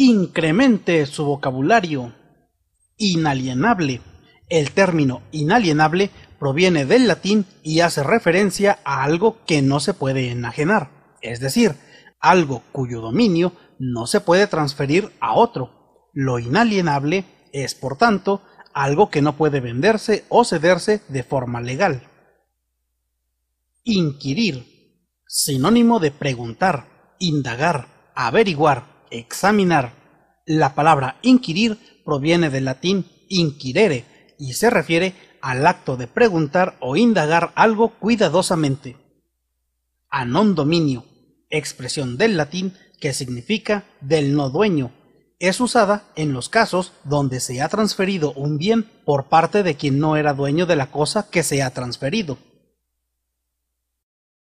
incremente su vocabulario. Inalienable. El término inalienable proviene del latín y hace referencia a algo que no se puede enajenar, es decir, algo cuyo dominio no se puede transferir a otro. Lo inalienable es, por tanto, algo que no puede venderse o cederse de forma legal. Inquirir, sinónimo de preguntar, indagar, averiguar, examinar. La palabra inquirir proviene del latín inquirere y se refiere al acto de preguntar o indagar algo cuidadosamente. Anon dominio, expresión del latín que significa del no dueño, es usada en los casos donde se ha transferido un bien por parte de quien no era dueño de la cosa que se ha transferido.